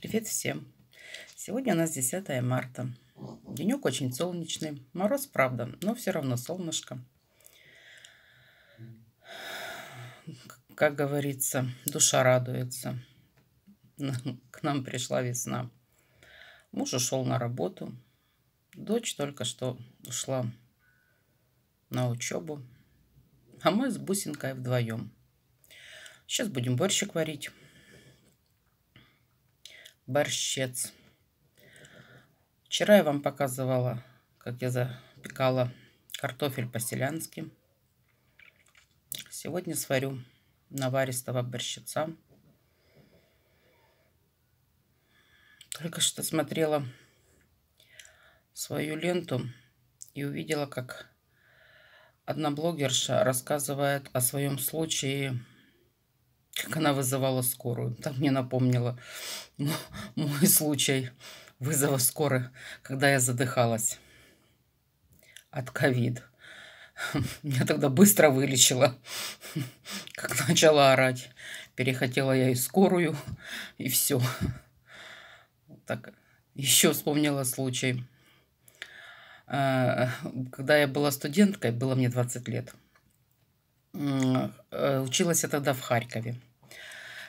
Привет всем! Сегодня у нас 10 марта. Денек очень солнечный. Мороз, правда, но все равно солнышко. Как говорится, душа радуется. К нам пришла весна. Муж ушел на работу. Дочь только что ушла на учебу. А мы с бусинкой вдвоем. Сейчас будем борщик варить борщец. Вчера я вам показывала, как я запекала картофель по-селянски. Сегодня сварю наваристого борщица. Только что смотрела свою ленту и увидела, как одна блогерша рассказывает о своем случае как она вызывала скорую. Так мне напомнила мой случай вызова скорой, когда я задыхалась от ковид. Меня тогда быстро вылечила, как начала орать. Перехотела я и скорую, и все. Так, еще вспомнила случай. А, когда я была студенткой, было мне 20 лет. Э, училась я тогда в Харькове.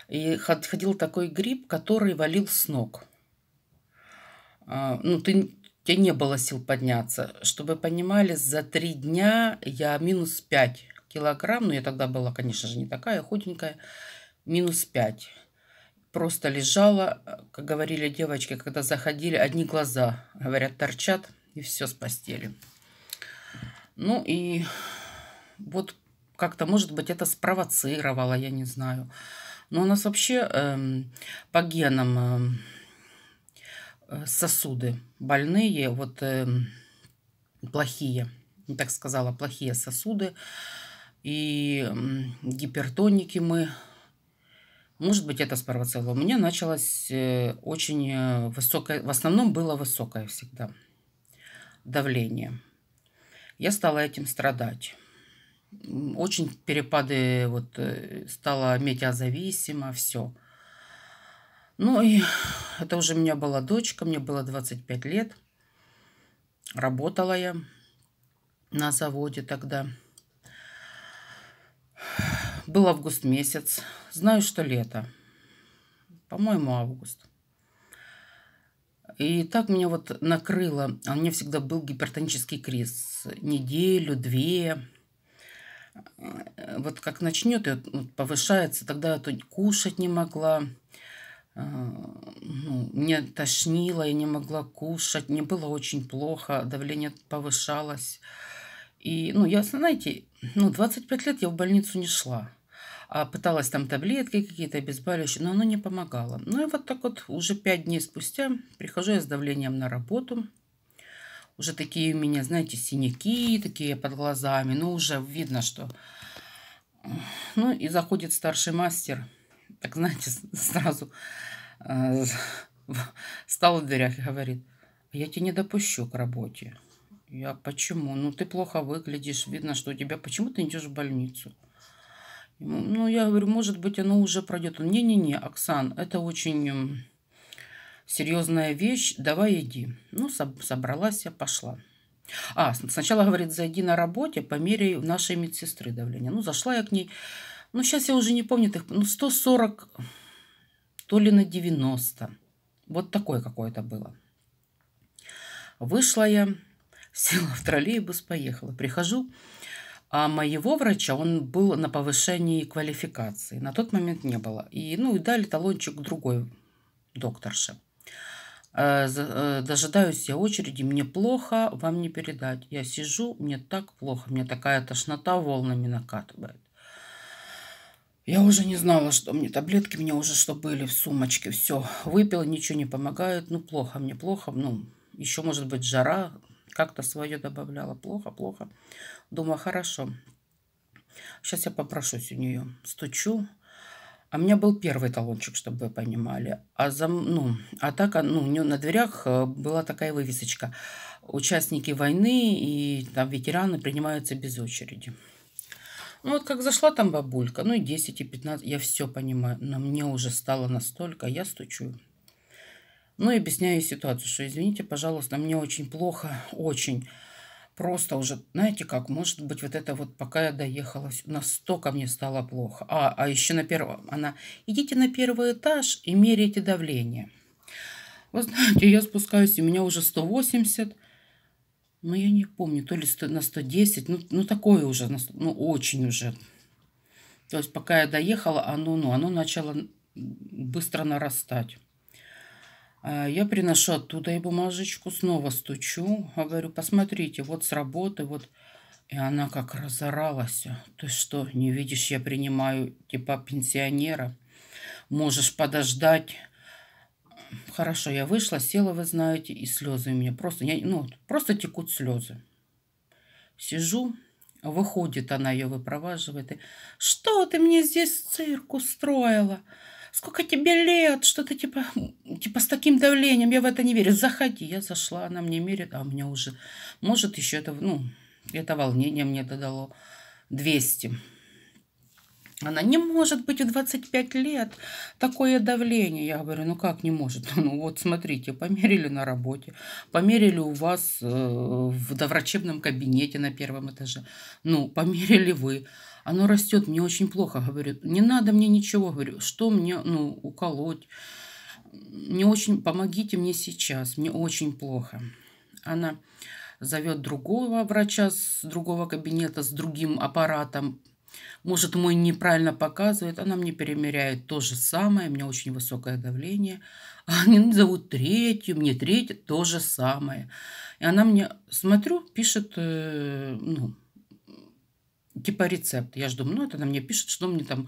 И ходил такой гриб, который валил с ног. А, ну, ты, тебе не было сил подняться. Чтобы понимали, за три дня я минус 5 килограмм. Ну, я тогда была, конечно же, не такая худенькая. Минус 5. Просто лежала, как говорили девочки, когда заходили, одни глаза, говорят, торчат, и все с постели. Ну и вот как-то, может быть, это спровоцировало, я не знаю. Но у нас вообще э, по генам эм, э, сосуды больные, вот э, плохие, так сказала, плохие сосуды. И гипертоники мы. Может быть, это спровоцировало. У меня началось э, очень э, высокое, в основном было высокое всегда давление. Я стала этим страдать очень перепады, вот э, стала метеозависимо, все. Ну и это уже у меня была дочка, мне было 25 лет. Работала я на заводе тогда. Был август месяц. Знаю, что лето. По-моему, август. И так меня вот накрыло. А у меня всегда был гипертонический криз. Неделю, две вот как начнет, вот повышается, тогда я то кушать не могла, э, ну, мне тошнило, я не могла кушать, мне было очень плохо, давление повышалось. И, ну, я, знаете, ну, 25 лет я в больницу не шла, а пыталась там таблетки какие-то обезболивающие, но оно не помогало. Ну, и вот так вот уже 5 дней спустя прихожу я с давлением на работу – уже такие у меня, знаете, синяки такие под глазами. Ну, уже видно, что... Ну, и заходит старший мастер. Так, знаете, сразу э, стал в дверях и говорит, я тебя не допущу к работе. Я, почему? Ну, ты плохо выглядишь. Видно, что у тебя... Почему ты идешь в больницу? Ну, я говорю, может быть, оно уже пройдет. Он, не-не-не, Оксан, это очень серьезная вещь, давай иди. Ну, собралась я, пошла. А, сначала, говорит, зайди на работе, померяй у нашей медсестры давление. Ну, зашла я к ней. Ну, сейчас я уже не помню, их, ну, 140, то ли на 90. Вот такое какое-то было. Вышла я, села в троллейбус, поехала. Прихожу, а моего врача, он был на повышении квалификации. На тот момент не было. И, ну, и дали талончик другой докторше. Э, э, дожидаюсь я очереди, мне плохо, вам не передать. Я сижу, мне так плохо, мне такая тошнота волнами накатывает. Я уже не знала, что мне таблетки, меня уже что были в сумочке, все. Выпила, ничего не помогает, ну плохо, мне плохо, ну еще может быть жара, как-то свое добавляла, плохо, плохо. Думаю, хорошо. Сейчас я попрошусь у нее. Стучу, а у меня был первый талончик, чтобы вы понимали. А, за, ну, а так, а, ну, у нее на дверях э, была такая вывесочка. Участники войны и там ветераны принимаются без очереди. Ну, вот как зашла там бабулька, ну и 10, и 15, я все понимаю. Но мне уже стало настолько, я стучу. Ну и объясняю ситуацию, что извините, пожалуйста, мне очень плохо, очень просто уже, знаете как, может быть, вот это вот, пока я доехала, настолько мне стало плохо. А, а еще на первом, она, идите на первый этаж и меряйте давление. Вы знаете, я спускаюсь, и у меня уже 180, ну, я не помню, то ли 100, на 110, ну, ну, такое уже, ну, очень уже. То есть, пока я доехала, оно, ну, оно начало быстро нарастать. Э, я приношу оттуда и бумажечку, снова стучу. А говорю, посмотрите, вот с работы, вот. И она как разоралась. Ты что, не видишь, я принимаю типа пенсионера. Можешь подождать. Хорошо, я вышла, села, вы знаете, и слезы у меня просто, я, ну, просто текут слезы. Сижу, выходит она, ее выпроваживает. И, что ты мне здесь цирк устроила? сколько тебе лет, что-то типа, типа с таким давлением, я в это не верю, заходи. Я зашла, она мне мерит, а у меня уже, может, еще это, ну, это волнение мне это дало 200. Она не может быть в 25 лет такое давление. Я говорю, ну как не может? Ну вот смотрите, померили на работе, померили у вас э, в доврачебном кабинете на первом этаже, ну померили вы. Оно растет, мне очень плохо, говорю. Не надо мне ничего, говорю. Что мне, ну, уколоть? Мне очень, помогите мне сейчас, мне очень плохо. Она зовет другого врача с другого кабинета, с другим аппаратом. Может, мой неправильно показывает, она мне перемеряет то же самое, у меня очень высокое давление. А они зовут третью, мне третья, то же самое. И она мне, смотрю, пишет, э, ну, типа рецепт Я жду, ну, это она мне пишет, что мне там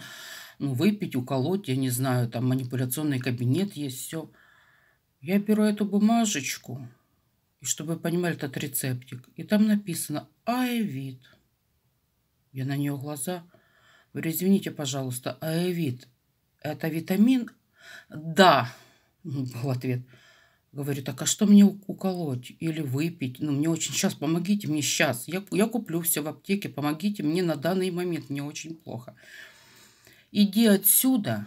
ну, выпить, уколоть, я не знаю, там манипуляционный кабинет есть, все. Я беру эту бумажечку, и чтобы вы понимали, этот рецептик, и там написано «Аэвит». Я на нее глаза. Говорю, извините, пожалуйста, аэвит – это витамин? Да, был ответ – Говорю, так а что мне уколоть или выпить? Ну, мне очень сейчас, помогите мне сейчас. Я, я куплю все в аптеке, помогите мне на данный момент, мне очень плохо. Иди отсюда,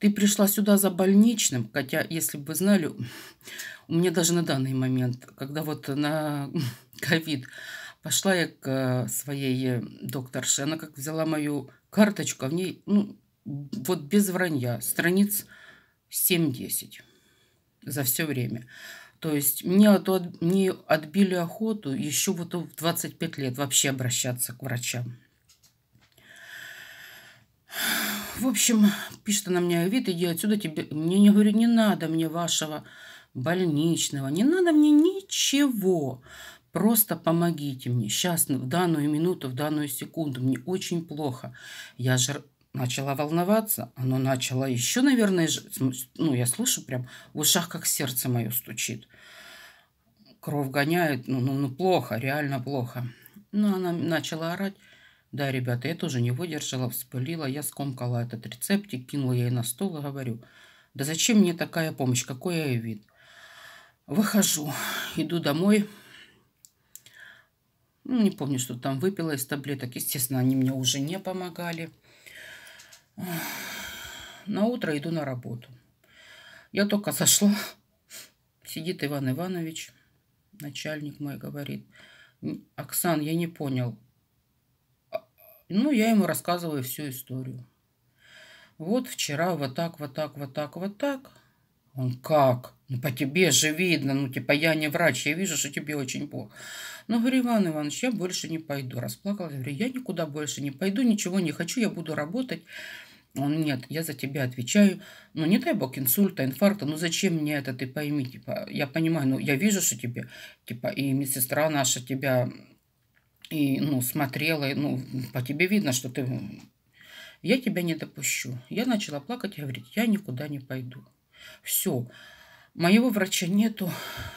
ты пришла сюда за больничным, хотя, если бы вы знали, у меня даже на данный момент, когда вот на ковид пошла я к э, своей докторше, она как взяла мою карточку, а в ней, ну, вот без вранья, страниц 7-10 за все время. То есть мне, от, мне отбили охоту еще вот в 25 лет вообще обращаться к врачам. В общем, пишет она мне, вид, иди отсюда тебе. Мне не говорю, не надо мне вашего больничного, не надо мне ничего. Просто помогите мне. Сейчас, в данную минуту, в данную секунду, мне очень плохо. Я же начала волноваться. Оно начало еще, наверное, ж... ну, я слышу прям в ушах, как сердце мое стучит. Кровь гоняет, ну, ну, ну, плохо, реально плохо. Ну, она начала орать. Да, ребята, я тоже не выдержала, вспылила, я скомкала этот рецептик, кинула ей на стол и говорю, да зачем мне такая помощь, какой я вид? Выхожу, иду домой, ну, не помню, что там выпила из таблеток. Естественно, они мне уже не помогали. На утро иду на работу. Я только зашла, Сидит Иван Иванович, начальник мой, говорит, Оксан, я не понял. А, ну, я ему рассказываю всю историю. Вот вчера вот так, вот так, вот так, вот так. Он как? Ну, по тебе же видно. Ну, типа, я не врач, я вижу, что тебе очень плохо. Ну, говорю, Иван Иванович, я больше не пойду. Расплакалась. Говорю, я никуда больше не пойду, ничего не хочу, я буду работать. Он, нет, я за тебя отвечаю. Ну, не дай бог инсульта, инфаркта. Ну, зачем мне это, ты пойми, типа, я понимаю, ну, я вижу, что тебе, типа, и медсестра наша тебя, и, ну, смотрела, и, ну, по тебе видно, что ты... Я тебя не допущу. Я начала плакать и говорить, я никуда не пойду. Все. Моего врача нету.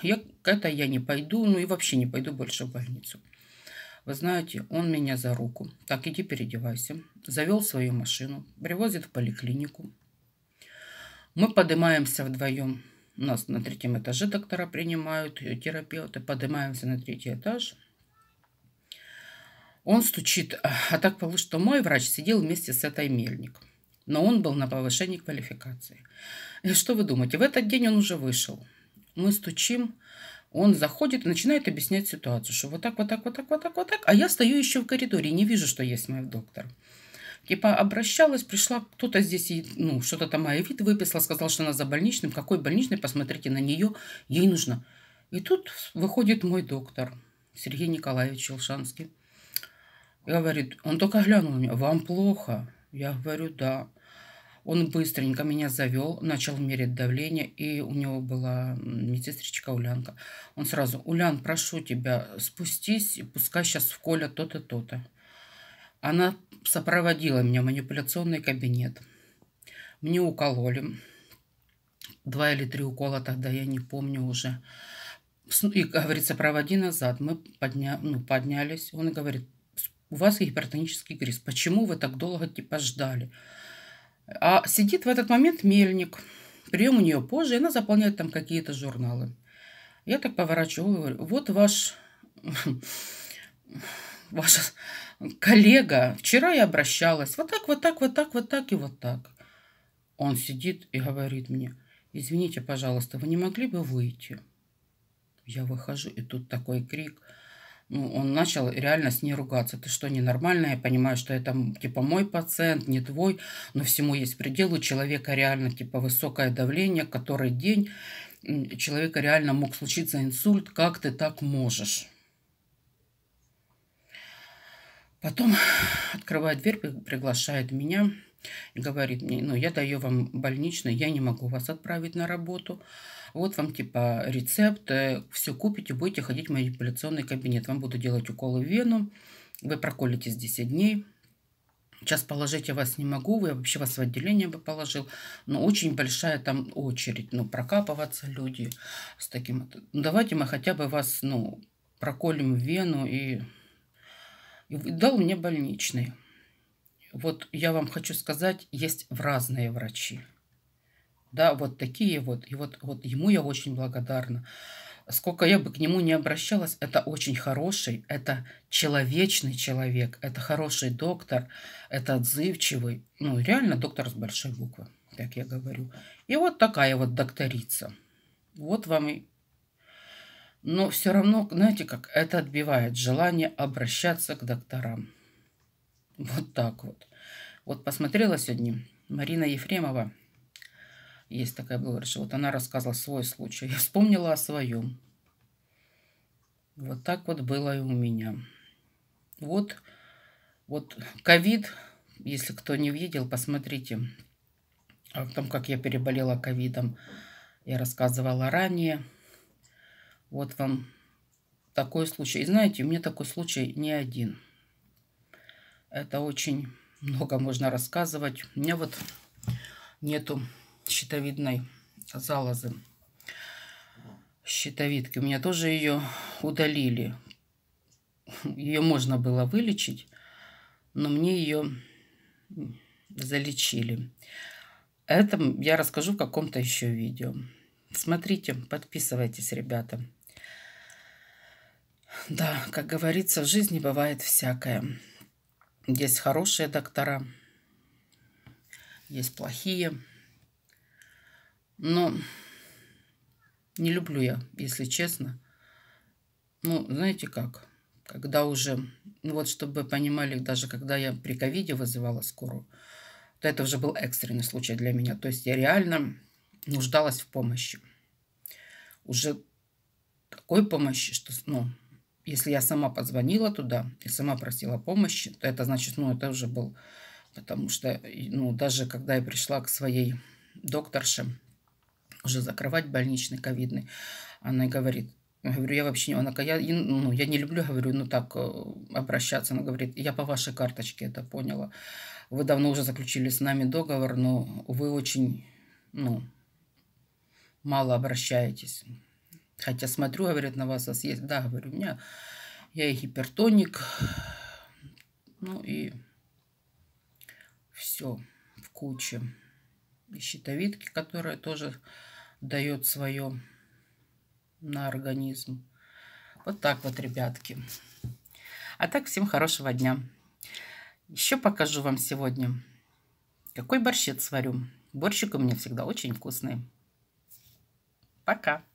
Я, это я не пойду, ну и вообще не пойду больше в больницу. Вы знаете, он меня за руку. Так, иди переодевайся. Завел свою машину, привозит в поликлинику. Мы поднимаемся вдвоем. У нас на третьем этаже доктора принимают, терапевты. Поднимаемся на третий этаж. Он стучит. А так получилось, что мой врач сидел вместе с этой мельник. Но он был на повышении квалификации. И что вы думаете? В этот день он уже вышел. Мы стучим. Он заходит и начинает объяснять ситуацию, что вот так, вот так, вот так, вот так, вот так. А я стою еще в коридоре и не вижу, что есть мой доктор. Типа обращалась, пришла кто-то здесь, и, ну, что-то там Айвит выписала, сказала, что она за больничным. Какой больничный? Посмотрите на нее, ей нужно. И тут выходит мой доктор, Сергей Николаевич Челшанский. говорит, он только глянул на меня, вам плохо? Я говорю, да. Он быстренько меня завел, начал мерить давление, и у него была медсестричка Улянка. Он сразу, Улян, прошу тебя, спустись, пускай сейчас в Коля то-то, то-то. Она сопроводила меня в манипуляционный кабинет. Мне укололи. Два или три укола тогда, я не помню уже. И говорится проводи назад. Мы подня... ну, поднялись. Он говорит, у вас гипертонический криз. Почему вы так долго типа ждали? А сидит в этот момент мельник. Прием у нее позже, и она заполняет там какие-то журналы. Я так поворачиваю, говорю, вот ваш, ваш коллега, вчера я обращалась, вот так, вот так, вот так, вот так и вот так. Он сидит и говорит мне, извините, пожалуйста, вы не могли бы выйти? Я выхожу, и тут такой крик – ну, он начал реально с ней ругаться. Ты что, ненормальная? Я понимаю, что это, типа, мой пациент, не твой, но всему есть предел. У человека реально, типа, высокое давление, который день человека реально мог случиться инсульт. Как ты так можешь? Потом открывает дверь, приглашает меня – говорит мне, ну, я даю вам больничный, я не могу вас отправить на работу. Вот вам, типа, рецепт, э, все купите, будете ходить в манипуляционный кабинет. Вам буду делать уколы в вену, вы проколитесь 10 дней. Сейчас положить я вас не могу, я вообще вас в отделение бы положил. Но очень большая там очередь, ну, прокапываться люди с таким... Ну, давайте мы хотя бы вас, ну, проколем в вену и... и дал мне больничный вот я вам хочу сказать, есть в разные врачи. Да, вот такие вот. И вот, вот ему я очень благодарна. Сколько я бы к нему не обращалась, это очень хороший, это человечный человек, это хороший доктор, это отзывчивый. Ну, реально доктор с большой буквы, как я говорю. И вот такая вот докторица. Вот вам и но все равно, знаете как, это отбивает желание обращаться к докторам. Вот так вот. Вот посмотрела сегодня Марина Ефремова. Есть такая блогерша. Вот она рассказывала свой случай. Я вспомнила о своем. Вот так вот было и у меня. Вот, вот ковид, если кто не видел, посмотрите а о том, как я переболела ковидом. Я рассказывала ранее. Вот вам такой случай. И знаете, у меня такой случай не один – это очень много можно рассказывать. У меня вот нету щитовидной залозы. Щитовидки. У меня тоже ее удалили. Ее можно было вылечить, но мне ее залечили. Это я расскажу в каком-то еще видео. Смотрите, подписывайтесь, ребята. Да, как говорится, в жизни бывает всякое. Есть хорошие доктора, есть плохие. Но не люблю я, если честно. Ну, знаете как, когда уже, ну вот чтобы понимали, даже когда я при ковиде вызывала скорую, то это уже был экстренный случай для меня. То есть я реально нуждалась в помощи. Уже такой помощи, что, ну, если я сама позвонила туда и сама просила помощи, то это значит, ну, это уже был... Потому что, ну, даже когда я пришла к своей докторше уже закрывать больничный ковидный, она говорит, я говорю, я вообще не... Она я, ну, я не люблю, говорю, ну так э, обращаться. Она говорит, я по вашей карточке это поняла. Вы давно уже заключили с нами договор, но вы очень, ну, мало обращаетесь. Хотя смотрю, говорят, на вас есть. Да, говорю, у меня я и гипертоник. Ну и все в куче. И щитовидки, которая тоже дает свое на организм. Вот так вот, ребятки. А так, всем хорошего дня. Еще покажу вам сегодня, какой борщец сварю. Борщик у меня всегда очень вкусный. Пока!